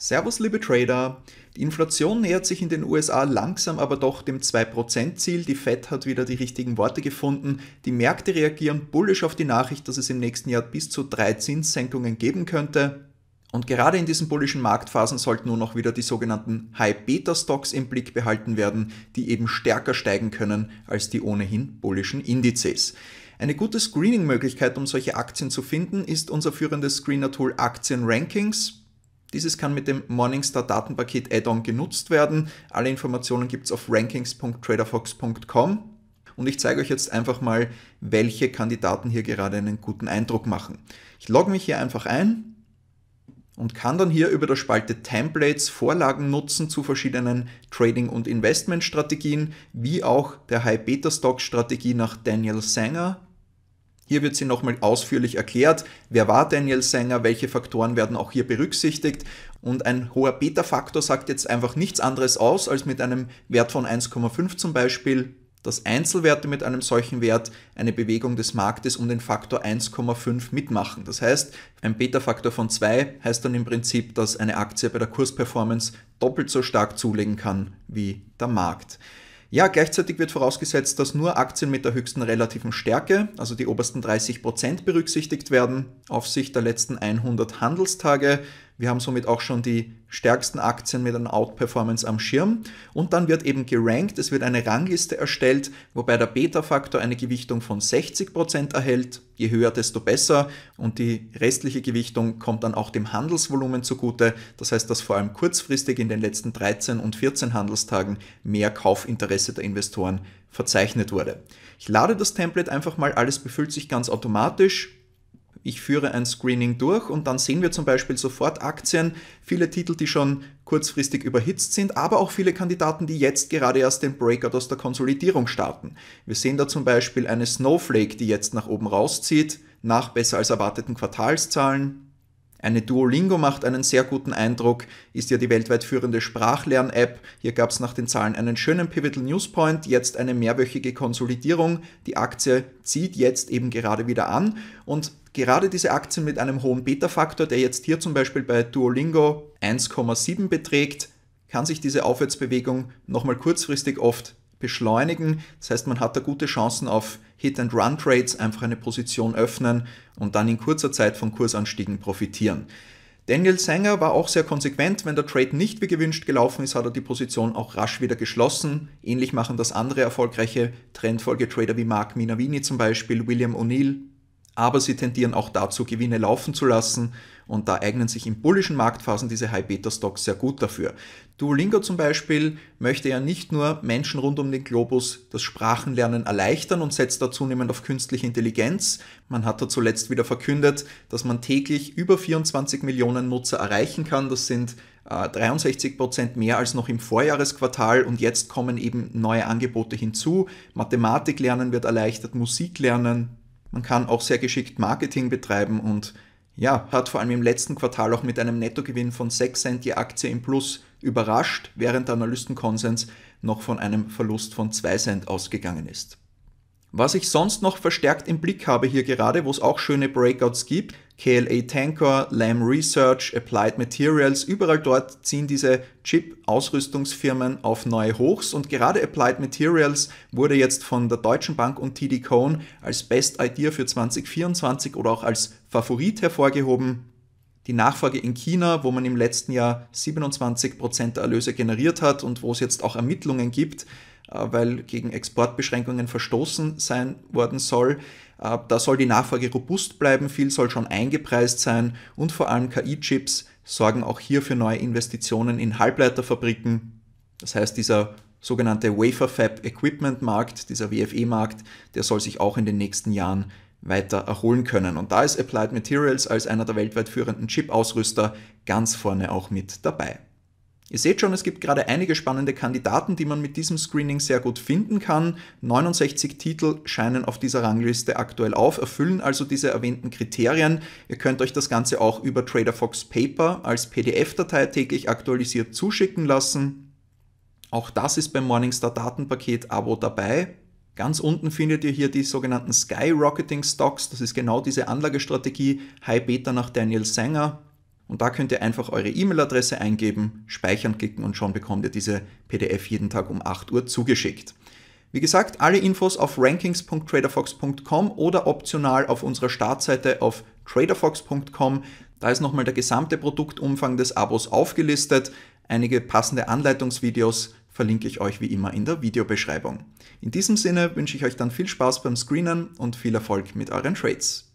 Servus liebe Trader. Die Inflation nähert sich in den USA langsam aber doch dem 2%-Ziel. Die Fed hat wieder die richtigen Worte gefunden. Die Märkte reagieren bullisch auf die Nachricht, dass es im nächsten Jahr bis zu drei Zinssenkungen geben könnte. Und gerade in diesen bullischen Marktphasen sollten nur noch wieder die sogenannten High-Beta-Stocks im Blick behalten werden, die eben stärker steigen können als die ohnehin bullischen Indizes. Eine gute Screening-Möglichkeit, um solche Aktien zu finden, ist unser führendes Screener-Tool Aktien-Rankings. Dieses kann mit dem Morningstar Datenpaket Add-on genutzt werden. Alle Informationen gibt es auf rankings.traderfox.com und ich zeige euch jetzt einfach mal, welche Kandidaten hier gerade einen guten Eindruck machen. Ich logge mich hier einfach ein und kann dann hier über der Spalte Templates Vorlagen nutzen zu verschiedenen Trading- und Investmentstrategien, wie auch der High-Beta-Stock-Strategie nach Daniel Sanger hier wird sie nochmal ausführlich erklärt, wer war Daniel Sänger, welche Faktoren werden auch hier berücksichtigt und ein hoher Beta-Faktor sagt jetzt einfach nichts anderes aus als mit einem Wert von 1,5 zum Beispiel, dass Einzelwerte mit einem solchen Wert eine Bewegung des Marktes um den Faktor 1,5 mitmachen. Das heißt, ein Beta-Faktor von 2 heißt dann im Prinzip, dass eine Aktie bei der Kursperformance doppelt so stark zulegen kann wie der Markt. Ja, gleichzeitig wird vorausgesetzt, dass nur Aktien mit der höchsten relativen Stärke, also die obersten 30 Prozent, berücksichtigt werden, Aufsicht der letzten 100 Handelstage, wir haben somit auch schon die stärksten Aktien mit einer Outperformance am Schirm. Und dann wird eben gerankt, es wird eine Rangliste erstellt, wobei der Beta-Faktor eine Gewichtung von 60% erhält. Je höher, desto besser. Und die restliche Gewichtung kommt dann auch dem Handelsvolumen zugute. Das heißt, dass vor allem kurzfristig in den letzten 13 und 14 Handelstagen mehr Kaufinteresse der Investoren verzeichnet wurde. Ich lade das Template einfach mal, alles befüllt sich ganz automatisch ich führe ein Screening durch und dann sehen wir zum Beispiel sofort Aktien, viele Titel, die schon kurzfristig überhitzt sind, aber auch viele Kandidaten, die jetzt gerade erst den Breakout aus der Konsolidierung starten. Wir sehen da zum Beispiel eine Snowflake, die jetzt nach oben rauszieht, nach besser als erwarteten Quartalszahlen, eine Duolingo macht einen sehr guten Eindruck, ist ja die weltweit führende Sprachlern-App. Hier gab es nach den Zahlen einen schönen Pivotal Newspoint, jetzt eine mehrwöchige Konsolidierung. Die Aktie zieht jetzt eben gerade wieder an und gerade diese Aktien mit einem hohen Beta-Faktor, der jetzt hier zum Beispiel bei Duolingo 1,7 beträgt, kann sich diese Aufwärtsbewegung nochmal kurzfristig oft beschleunigen. Das heißt, man hat da gute Chancen auf Hit-and-Run-Trades einfach eine Position öffnen und dann in kurzer Zeit von Kursanstiegen profitieren. Daniel Sanger war auch sehr konsequent. Wenn der Trade nicht wie gewünscht gelaufen ist, hat er die Position auch rasch wieder geschlossen. Ähnlich machen das andere erfolgreiche Trendfolgetrader wie Mark Minavini zum Beispiel, William O'Neill, aber sie tendieren auch dazu, Gewinne laufen zu lassen und da eignen sich in bullischen Marktphasen diese High-Beta-Stocks sehr gut dafür. Duolingo zum Beispiel möchte ja nicht nur Menschen rund um den Globus das Sprachenlernen erleichtern und setzt da zunehmend auf künstliche Intelligenz. Man hat da zuletzt wieder verkündet, dass man täglich über 24 Millionen Nutzer erreichen kann. Das sind 63 äh, Prozent mehr als noch im Vorjahresquartal und jetzt kommen eben neue Angebote hinzu. Mathematik lernen wird erleichtert, Musik lernen, man kann auch sehr geschickt Marketing betreiben und ja, hat vor allem im letzten Quartal auch mit einem Nettogewinn von 6 Cent die Aktie im Plus überrascht, während der Analystenkonsens noch von einem Verlust von 2 Cent ausgegangen ist. Was ich sonst noch verstärkt im Blick habe hier gerade, wo es auch schöne Breakouts gibt, KLA Tanker, Lam Research, Applied Materials, überall dort ziehen diese Chip-Ausrüstungsfirmen auf neue Hochs und gerade Applied Materials wurde jetzt von der Deutschen Bank und TD Cohn als Best Idea für 2024 oder auch als Favorit hervorgehoben. Die Nachfrage in China, wo man im letzten Jahr 27% der Erlöse generiert hat und wo es jetzt auch Ermittlungen gibt, äh, weil gegen Exportbeschränkungen verstoßen sein worden soll. Äh, da soll die Nachfrage robust bleiben, viel soll schon eingepreist sein und vor allem KI-Chips sorgen auch hier für neue Investitionen in Halbleiterfabriken. Das heißt, dieser sogenannte Wafer Fab Equipment Markt, dieser WFE-Markt, der soll sich auch in den nächsten Jahren weiter erholen können. Und da ist Applied Materials als einer der weltweit führenden Chip-Ausrüster ganz vorne auch mit dabei. Ihr seht schon, es gibt gerade einige spannende Kandidaten, die man mit diesem Screening sehr gut finden kann. 69 Titel scheinen auf dieser Rangliste aktuell auf, erfüllen also diese erwähnten Kriterien. Ihr könnt euch das Ganze auch über TraderFox Paper als PDF-Datei täglich aktualisiert zuschicken lassen. Auch das ist beim Morningstar Datenpaket Abo dabei. Ganz unten findet ihr hier die sogenannten Skyrocketing Stocks. Das ist genau diese Anlagestrategie High Beta nach Daniel Sanger und da könnt ihr einfach eure E-Mail-Adresse eingeben, speichern klicken und schon bekommt ihr diese PDF jeden Tag um 8 Uhr zugeschickt. Wie gesagt, alle Infos auf rankings.traderfox.com oder optional auf unserer Startseite auf traderfox.com. Da ist nochmal der gesamte Produktumfang des Abos aufgelistet. Einige passende Anleitungsvideos verlinke ich euch wie immer in der Videobeschreibung. In diesem Sinne wünsche ich euch dann viel Spaß beim Screenen und viel Erfolg mit euren Trades.